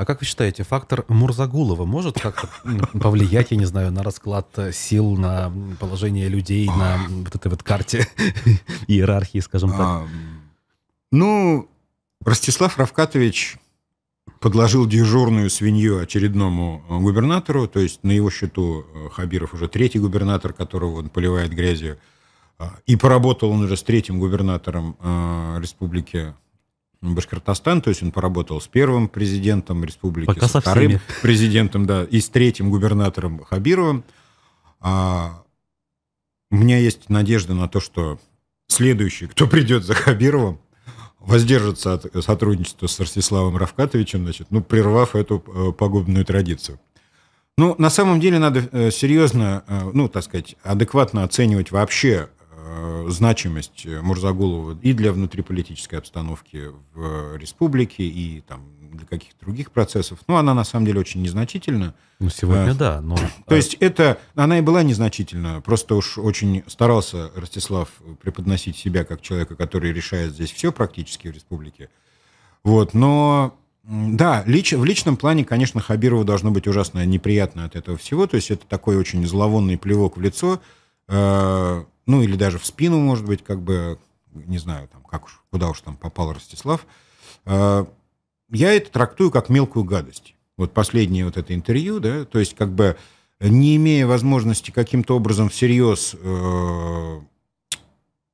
А как вы считаете, фактор Мурзагулова может как-то повлиять, я не знаю, на расклад э, сил, на положение людей, на вот этой вот карте иерархии, скажем так? Ну, Ростислав Равкатович подложил дежурную свинью очередному э, губернатору, то есть на его счету э, Хабиров уже третий губернатор, которого он поливает грязью, а, и поработал он уже с третьим губернатором республики Башкортостан, то есть он поработал с первым президентом республики, Пока со, вторым всеми. президентом, да, и с третьим губернатором Хабировым. А, у меня есть надежда на то, что следующий, кто придет за Хабировым, воздержится от сотрудничества с Ростиславом Равкатовичем, значит, ну, прервав эту э, пагубную традицию. Ну, на самом деле надо э, серьезно, э, ну, так сказать, адекватно оценивать вообще Э, значимость Мурзагулова и для внутриполитической обстановки в республике, и там для каких-то других процессов. Но ну, она на самом деле очень незначительна. Ну, сегодня а, да, но... То э, есть это... Она и была незначительна, просто уж очень старался Ростислав преподносить себя как человека, который решает здесь все практически в республике. Вот, но... Да, лич, в личном плане, конечно, Хабирову должно быть ужасно неприятно от этого всего. То есть это такой очень зловонный плевок в лицо, ну или даже в спину, может быть, как бы, не знаю, там, как уж, куда уж там попал Ростислав, а, я это трактую как мелкую гадость. Вот последнее вот это интервью, да, то есть как бы не имея возможности каким-то образом всерьез э,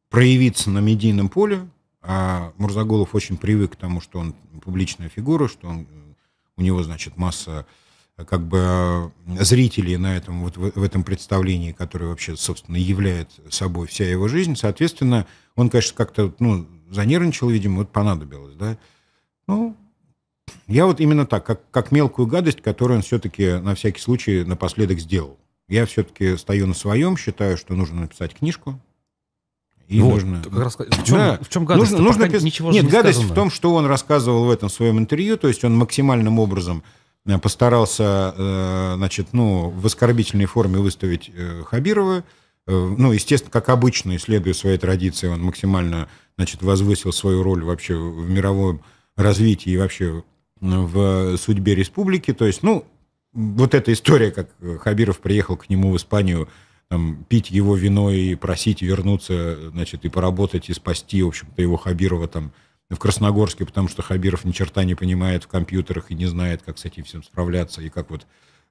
проявиться на медийном поле, а Мурзаголов очень привык к тому, что он публичная фигура, что он, э, у него, значит, масса как бы а, зрителей на этом, вот в, в этом представлении, которое вообще, собственно, является собой вся его жизнь. Соответственно, он, конечно, как-то, ну, занервничал, видимо, вот понадобилось, да. Ну, я вот именно так, как, как мелкую гадость, которую он все-таки на всякий случай напоследок сделал. Я все-таки стою на своем, считаю, что нужно написать книжку, и вот, нужно... Как раз... в, чем, да. в чем гадость? Нужно, нужно... Пока пис... ничего Нет, не гадость сказано. в том, что он рассказывал в этом своем интервью, то есть он максимальным образом Э, постарался, э, значит, ну, в оскорбительной форме выставить э, Хабирова. Ну, естественно, как обычно, исследуя своей традиции, он максимально, значит, возвысил свою роль вообще в мировом развитии и вообще в судьбе республики. То есть, ну, вот эта история, как Хабиров приехал к нему в Испанию, там, пить его вино и просить вернуться, значит, и поработать, и спасти, в общем-то, его Хабирова там в Красногорске, потому что Хабиров ни черта не понимает в компьютерах и не знает, как с этим всем справляться, и как вот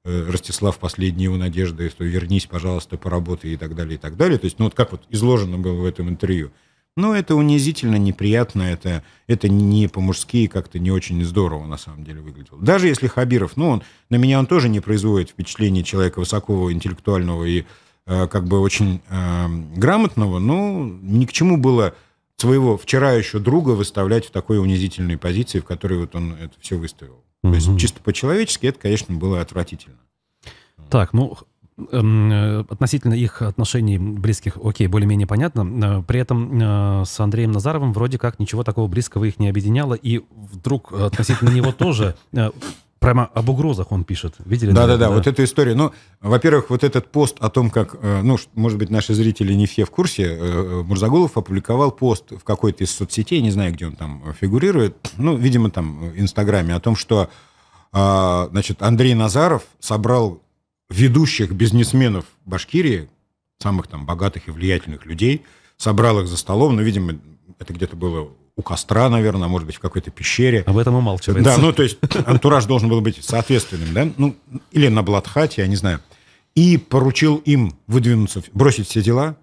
э, Ростислав последние его надежды, что вернись, пожалуйста, поработай и так далее, и так далее. То есть, ну вот как вот изложено было в этом интервью. Но ну, это унизительно, неприятно, это, это не по-мужски, как-то не очень здорово на самом деле выглядело. Даже если Хабиров, ну, он, на меня он тоже не производит впечатление человека высокого, интеллектуального и э, как бы очень э, грамотного, но ни к чему было своего вчера еще друга выставлять в такой унизительной позиции, в которой вот он это все выставил. Угу. То есть чисто по-человечески это, конечно, было отвратительно. Так, ну эм, э, относительно их отношений близких, окей, более-менее понятно. Э, при этом э, с Андреем Назаровым вроде как ничего такого близкого их не объединяло, и вдруг относительно него тоже Прямо об угрозах он пишет. Видели? Да, наверное, да, да, да. Вот эту историю. Ну, во-первых, вот этот пост о том, как, э, ну, может быть, наши зрители не все в курсе, э, э, Мурзагулов опубликовал пост в какой-то из соцсетей, не знаю, где он там фигурирует, ну, видимо, там в Инстаграме, о том, что, а, значит, Андрей Назаров собрал ведущих бизнесменов Башкирии, самых там богатых и влиятельных людей, собрал их за столом, ну, видимо, это где-то было у костра, наверное, может быть, в какой-то пещере. Об этом умалчивается. Да, ну, то есть антураж должен был быть соответственным, да? Ну, или на Бладхате, я не знаю. И поручил им выдвинуться, бросить все дела,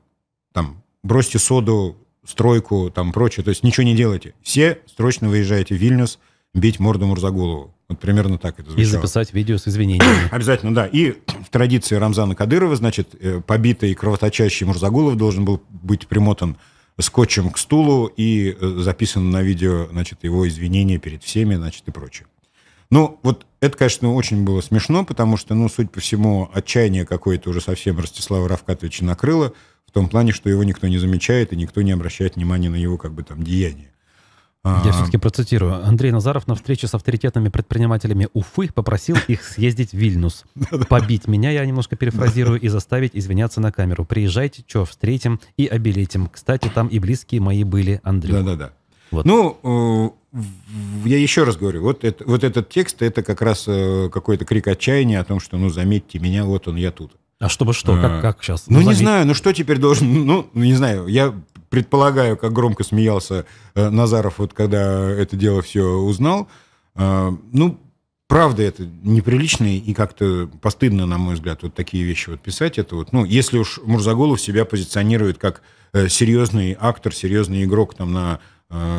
там, бросьте соду, стройку, там, прочее. То есть ничего не делайте. Все срочно выезжаете в Вильнюс бить морду Мурзагулову. Вот примерно так это звучало. И записать видео с извинениями. Обязательно, да. И в традиции Рамзана Кадырова, значит, э, побитый и кровоточащий Мурзагулов должен был быть примотан скотчем к стулу и э, записано на видео, значит, его извинения перед всеми, значит, и прочее. Ну, вот это, конечно, очень было смешно, потому что, ну, судя по всему, отчаяние какое-то уже совсем Ростислава Равкатовича накрыло, в том плане, что его никто не замечает и никто не обращает внимания на его, как бы, там, деяния. Я а. все-таки процитирую. Андрей Назаров на встрече с авторитетными предпринимателями Уфы попросил их съездить в Вильнюс. Побить меня, я немножко перефразирую, и заставить извиняться на камеру. Приезжайте, что, встретим и обелетим. Кстати, там и близкие мои были, Андрей. Да-да-да. Вот. Ну, э, я еще раз говорю, вот, это, вот этот текст, это как раз э, какой-то крик отчаяния о том, что, ну, заметьте меня, вот он, я тут. А чтобы что? А. Как, как сейчас? Ну, ну заметь... не знаю, ну что теперь должен... Ну, ну не знаю, я предполагаю, как громко смеялся э, Назаров, вот когда это дело все узнал. Э, ну, правда, это неприлично и как-то постыдно, на мой взгляд, вот такие вещи вот писать. Это вот, ну, если уж Мурзаголов себя позиционирует как э, серьезный актор, серьезный игрок там на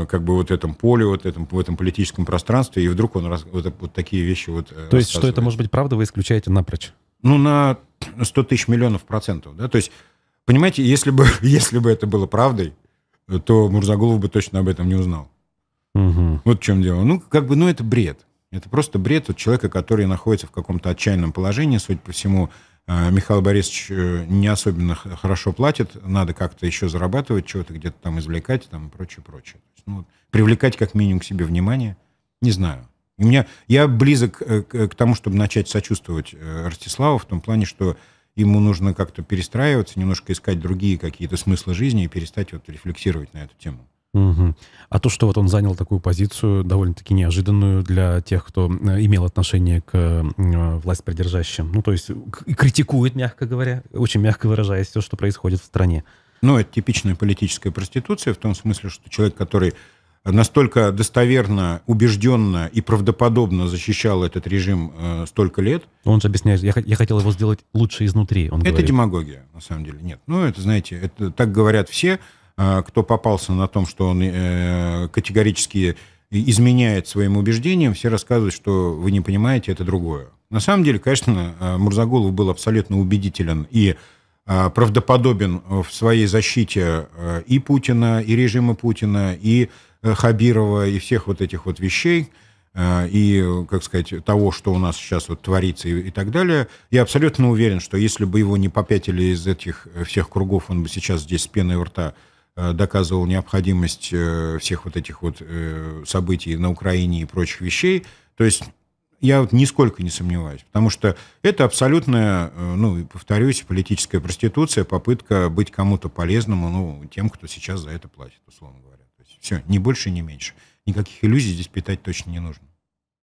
как бы вот этом поле, вот этом, в этом политическом пространстве, и вдруг он раз, вот, вот такие вещи вот... То есть, что это может быть правда, вы исключаете напрочь? Ну, на 100 тысяч миллионов процентов, да, то есть Понимаете, если бы, если бы это было правдой, то Мурзагулов бы точно об этом не узнал. Угу. Вот в чем дело. Ну, как бы, ну, это бред. Это просто бред от человека, который находится в каком-то отчаянном положении. Судя по всему, э, Михаил Борисович э, не особенно хорошо платит. Надо как-то еще зарабатывать, чего-то где-то там извлекать там, и прочее, прочее. ну, привлекать как минимум к себе внимание. Не знаю. У меня, я близок э, к, к тому, чтобы начать сочувствовать Ростиславу в том плане, что ему нужно как-то перестраиваться, немножко искать другие какие-то смыслы жизни и перестать вот рефлексировать на эту тему. Угу. А то, что вот он занял такую позицию, довольно-таки неожиданную для тех, кто э, имел отношение к э, власть придержащим, ну, то есть критикует, мягко говоря, очень мягко выражаясь, все, что происходит в стране. Ну, это типичная политическая проституция в том смысле, что человек, который настолько достоверно, убежденно и правдоподобно защищал этот режим э, столько лет. Он же объясняет, я, я хотел его сделать лучше изнутри. Он это говорит. демагогия, на самом деле. Нет, ну это, знаете, это так говорят все, э, кто попался на том, что он э, категорически изменяет своим убеждениям, все рассказывают, что вы не понимаете, это другое. На самом деле, конечно, э, Мурзагулов был абсолютно убедителен и Э, правдоподобен э, в своей защите э, и Путина, и режима Путина, и Хабирова, и всех вот этих вот вещей, и, как сказать, того, что у нас сейчас вот творится и, и так далее, я абсолютно уверен, что если бы его не попятили из этих всех кругов, он бы сейчас здесь с пеной у рта доказывал необходимость всех вот этих вот событий на Украине и прочих вещей. То есть я вот нисколько не сомневаюсь, потому что это абсолютная, э, ну, повторюсь, политическая проституция, попытка быть кому-то полезному, ну, тем, кто сейчас за это платит, условно говоря. То есть все, ни больше, ни меньше. Никаких иллюзий здесь питать точно не нужно.